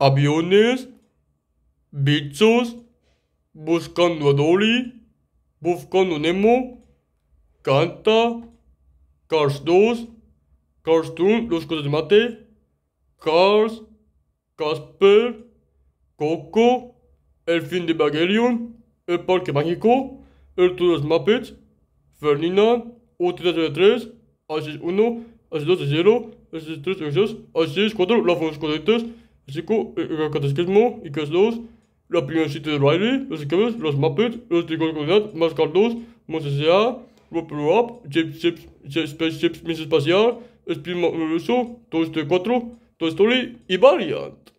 aviones, bichos, buscando a buscando Nemo, Canta, Cars 2, Cars 2, Los Cosas de Mate, Cars, Casper, Coco, El Fin de Bagelion, El Parque Mágico, El Tour de los Muppets, Ferdinand, U303, Asis 1 Asis 2 0 3 4, Chico, el catecismo y que es la primera de Riley, los equipos, los Muppets, los de más Roper Up, Spaceships, Miss Espacial, Maravilloso, 4, Story y Variant.